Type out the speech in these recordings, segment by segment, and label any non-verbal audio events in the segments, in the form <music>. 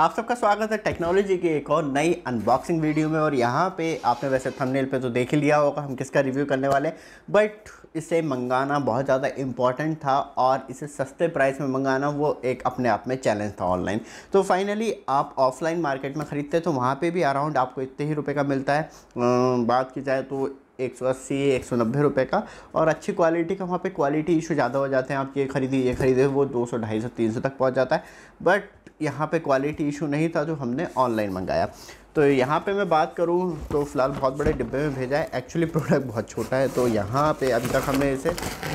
आप सबका स्वागत है टेक्नोलॉजी के एक और नई अनबॉक्सिंग वीडियो में और यहाँ पे आपने वैसे थंबनेल पे तो देख ही लिया होगा हम किसका रिव्यू करने वाले बट इसे मंगाना बहुत ज़्यादा इम्पॉर्टेंट था और इसे सस्ते प्राइस में मंगाना वो एक अपने आप में चैलेंज था ऑनलाइन तो फाइनली आप ऑफलाइन मार्केट में ख़रीदते तो वहाँ पर भी अराउंड आपको इतने ही रुपये का मिलता है बात की जाए तो एक सौ अस्सी एक सौ नब्बे रुपये का और अच्छी क्वालिटी का वहाँ पे क्वालिटी इशू ज़्यादा हो जाते हैं आप ये खरीदी ये खरीदे वो दो सौ ढाई सौ तीन सौ तक पहुँच जाता है बट यहाँ पे क्वालिटी इशू नहीं था जो हमने ऑनलाइन मंगाया तो यहाँ पे मैं बात करूँ तो फ़िलहाल बहुत बड़े डिब्बे में भेजा है एक्चुअली प्रोडक्ट बहुत छोटा है तो यहाँ पे अभी तक हमने इसे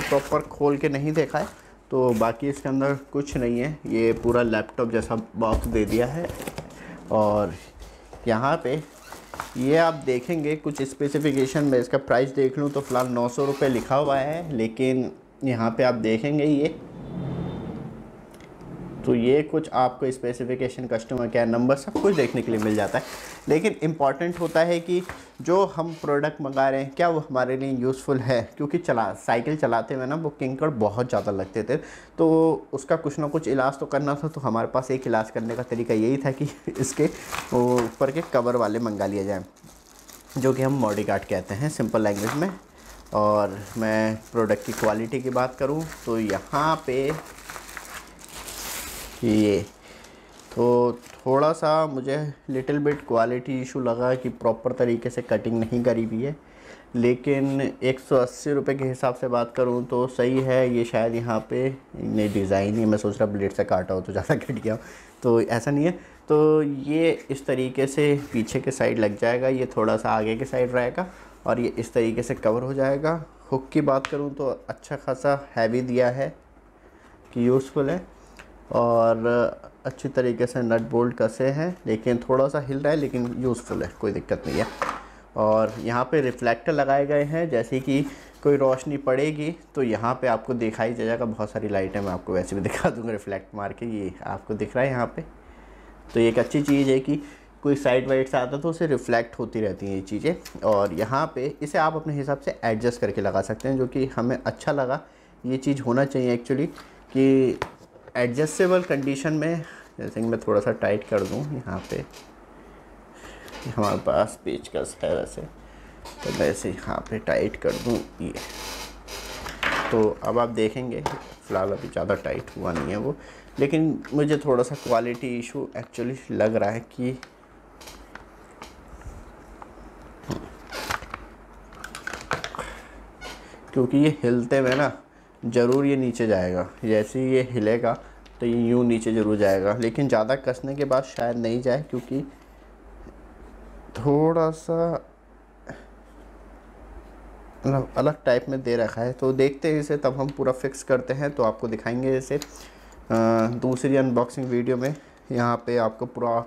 प्रॉपर खोल के नहीं देखा है तो बाकी इसके अंदर कुछ नहीं है ये पूरा लैपटॉप जैसा बॉक्स दे दिया है और यहाँ पर ये आप देखेंगे कुछ स्पेसिफिकेशन में इसका प्राइस देख लूँ तो फ़िलहाल नौ सौ लिखा हुआ है लेकिन यहाँ पे आप देखेंगे ये तो ये कुछ आपको स्पेसिफिकेशन कस्टमर केयर नंबर सब कुछ देखने के लिए मिल जाता है लेकिन इम्पॉर्टेंट होता है कि जो हम प्रोडक्ट मंगा रहे हैं क्या वो हमारे लिए यूज़फुल है क्योंकि चला साइकिल चलाते हुए ना वो किंकड़ बहुत ज़्यादा लगते थे तो उसका कुछ ना कुछ इलाज तो करना था तो हमारे पास एक इलाज करने का तरीका यही था कि <laughs> इसके ऊपर के कवर वाले मंगा लिए जाएँ जो कि हम मॉडी गार्ड कहते हैं सिंपल लैंग्वेज में और मैं प्रोडक्ट की क्वालिटी की बात करूं तो यहाँ पे ये तो थोड़ा सा मुझे लिटिल बिट क्वालिटी इशू लगा कि प्रॉपर तरीके से कटिंग नहीं करी हुई है लेकिन एक सौ अस्सी रुपये के हिसाब से बात करूँ तो सही है ये शायद यहाँ पे नहीं डिज़ाइन ही मैं सोच रहा ब्लेड से काटा हो तो ज़्यादा कट <laughs> गया तो ऐसा नहीं है तो ये इस तरीके से पीछे के साइड लग जाएगा ये थोड़ा सा आगे के साइड रहेगा और ये इस तरीके से कवर हो जाएगा हुक की बात करूँ तो अच्छा खासा हैवी दिया है कि यूज़फुल है और अच्छी तरीके से नट बोल्ट कसे हैं लेकिन थोड़ा सा हिल रहा है लेकिन यूज़फुल है कोई दिक्कत नहीं है और यहाँ पे रिफ्लेक्टर लगाए गए हैं जैसे कि कोई रोशनी पड़ेगी तो यहाँ पे आपको दिखाई जाएगा बहुत सारी लाइटें मैं आपको वैसे भी दिखा दूँगा रिफ्लेक्ट मार के ये आपको दिख रहा है यहाँ पर तो ये एक अच्छी चीज़ है कि कोई साइड वाइड से आता तो उसे रिफ्लेक्ट होती रहती हैं ये चीज़ें और यहाँ पर इसे आप अपने हिसाब से एडजस्ट करके लगा सकते हैं जो कि हमें अच्छा लगा ये चीज़ होना चाहिए एक्चुअली कि एडजस्टेबल कंडीशन में जैसे कि मैं थोड़ा सा टाइट कर दूँ यहाँ पे हमारे पास पेचकस है वैसे तो मैं इसे यहाँ पे टाइट कर दूँ ये तो अब आप देखेंगे फ़िलहाल अभी ज़्यादा टाइट हुआ नहीं है वो लेकिन मुझे थोड़ा सा क्वालिटी इशू एक्चुअली लग रहा है कि क्योंकि ये हिलते हुए ना ज़रूर ये नीचे जाएगा जैसे ही ये हिलेगा तो ये यूँ नीचे ज़रूर जाएगा लेकिन ज़्यादा कसने के बाद शायद नहीं जाए क्योंकि थोड़ा सा मतलब अलग टाइप में दे रखा है तो देखते हैं इसे तब हम पूरा फिक्स करते हैं तो आपको दिखाएंगे इसे दूसरी अनबॉक्सिंग वीडियो में यहाँ पे आपको पूरा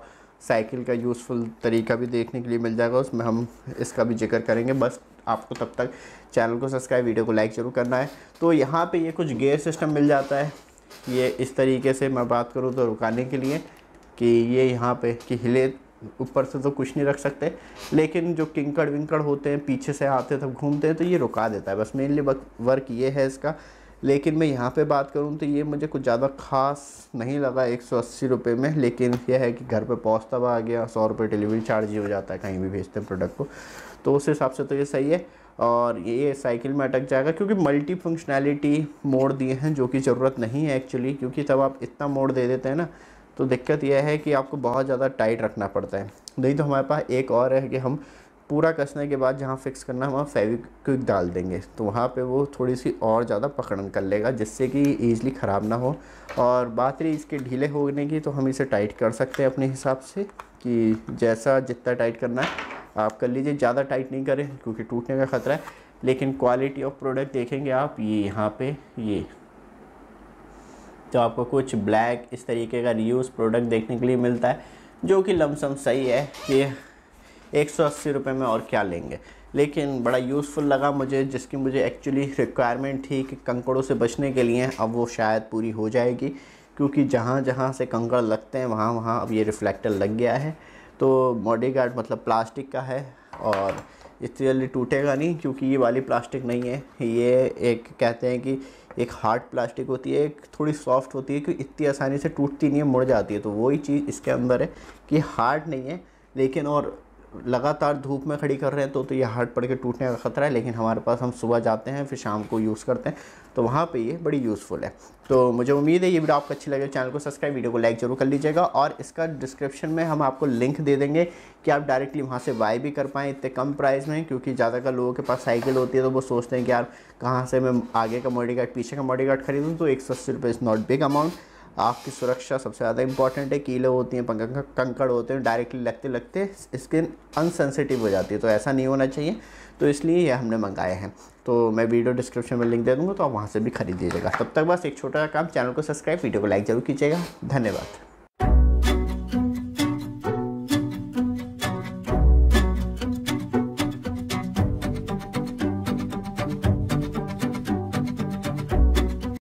साइकिल का यूज़फुल तरीका भी देखने के लिए मिल जाएगा उसमें हम इसका भी जिक्र करेंगे बस आपको तब तक चैनल को सब्सक्राइब वीडियो को लाइक ज़रूर करना है तो यहाँ पे ये कुछ गेयर सिस्टम मिल जाता है ये इस तरीके से मैं बात करूँ तो रुकाने के लिए कि ये यहाँ पे कि हिले ऊपर से तो कुछ नहीं रख सकते लेकिन जो किंकड़ विंकड़ होते हैं पीछे से आते तब घूमते हैं तो ये रुका देता है बस मेनली वर्क ये है इसका लेकिन मैं यहाँ पे बात करूँ तो ये मुझे कुछ ज़्यादा खास नहीं लगा एक सौ अस्सी रुपये में लेकिन यह है कि घर पर पहुँचता हुआ आ गया सौ रुपये डिलीवरी चार्ज ही हो जाता है कहीं भी भेजते हैं प्रोडक्ट को तो उस हिसाब से तो ये सही है और ये साइकिल में अटक जाएगा क्योंकि मल्टी फंक्शनैलिटी मोड दिए हैं जो कि ज़रूरत नहीं है एक्चुअली क्योंकि तब आप इतना मोड दे देते हैं ना तो दिक्कत यह है कि आपको बहुत ज़्यादा टाइट रखना पड़ता है नहीं तो हमारे पास एक और है कि हम पूरा कसने के बाद जहाँ फिक्स करना है वहाँ फेविक्विक डाल देंगे तो वहाँ पे वो थोड़ी सी और ज़्यादा पकड़न कर लेगा जिससे कि ईज़िली ख़राब ना हो और बात रही इसके ढीले होने की तो हम इसे टाइट कर सकते हैं अपने हिसाब से कि जैसा जितना टाइट करना है आप कर लीजिए ज़्यादा टाइट नहीं करें क्योंकि टूटने का ख़तरा है लेकिन क्वालिटी ऑफ प्रोडक्ट देखेंगे आप ये यहाँ पर ये तो आपको कुछ ब्लैक इस तरीके का रियूज़ प्रोडक्ट देखने के लिए मिलता है जो कि लमसम सही है ये एक सौ अस्सी रुपये में और क्या लेंगे लेकिन बड़ा यूज़फुल लगा मुझे जिसकी मुझे एक्चुअली रिक्वायरमेंट थी कि कंकड़ों से बचने के लिए अब वो शायद पूरी हो जाएगी क्योंकि जहाँ जहाँ से कंकड़ लगते हैं वहाँ वहाँ अब ये रिफ्लेक्टर लग गया है तो बॉडी गार्ड मतलब प्लास्टिक का है और इतनी जल्दी टूटेगा नहीं क्योंकि ये वाली प्लास्टिक नहीं है ये एक कहते हैं कि एक हार्ड प्लास्टिक होती है एक थोड़ी सॉफ्ट होती है कि इतनी आसानी से टूटती नहीं है मुड़ जाती है तो वही चीज़ इसके अंदर है कि हार्ड नहीं है लेकिन और लगातार धूप में खड़ी कर रहे हैं तो तो ये हार्ट पड़ के टूटने का ख़तरा है लेकिन हमारे पास हम सुबह जाते हैं फिर शाम को यूज़ करते हैं तो वहाँ पे ये बड़ी यूज़फुल है तो मुझे उम्मीद है ये वीडियो आपको अच्छी लगे चैनल को सब्सक्राइब वीडियो को लाइक जरूर कर लीजिएगा और इसका डिस्क्रिप्शन में हम आपको लिंक दे देंगे कि आप डायरेक्टली वहाँ से बाय भी कर पाएँ इतने कम प्राइस में क्योंकि ज़्यादातर लोगों के पास साइकिल होती है तो वो सोचते हैं कि यार कहाँ से मैं आगे का मॉडी गार्ड पीछे का मॉडी गार्ड खरीदूँ तो एक सौ अस्सी रुपये इज़ नॉट बिग अमाउंट आपकी सुरक्षा सबसे ज़्यादा इंपॉर्टेंट है कीले होती हैं कंकड़ होते हैं डायरेक्टली लगते लगते स्किन अनसेंसिटिव हो जाती है तो ऐसा नहीं होना चाहिए तो इसलिए ये हमने मंगाए हैं तो मैं वीडियो डिस्क्रिप्शन में लिंक दे दूँगा तो आप वहाँ से भी खरीद लीजिएगा तब तक बस एक छोटा काम चैनल को सब्सक्राइब वीडियो को लाइक जरूर कीजिएगा धन्यवाद